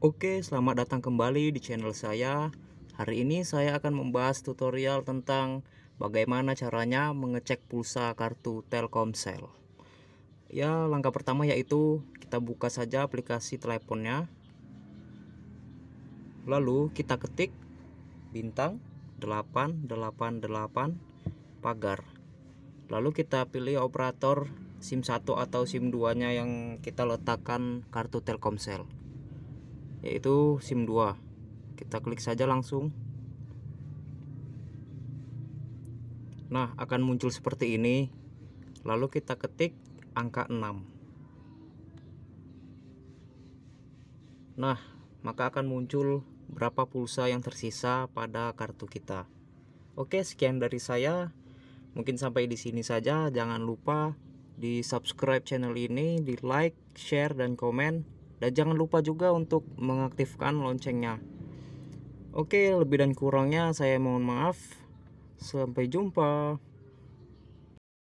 Oke, selamat datang kembali di channel saya. Hari ini saya akan membahas tutorial tentang bagaimana caranya mengecek pulsa kartu Telkomsel. Ya, langkah pertama yaitu kita buka saja aplikasi teleponnya. Lalu kita ketik bintang 888 pagar. Lalu kita pilih operator SIM 1 atau SIM 2-nya yang kita letakkan kartu Telkomsel yaitu SIM 2 kita klik saja langsung nah akan muncul seperti ini lalu kita ketik angka 6 nah maka akan muncul berapa pulsa yang tersisa pada kartu kita oke sekian dari saya mungkin sampai di sini saja jangan lupa di subscribe channel ini di like share dan komen dan jangan lupa juga untuk mengaktifkan loncengnya oke lebih dan kurangnya saya mohon maaf sampai jumpa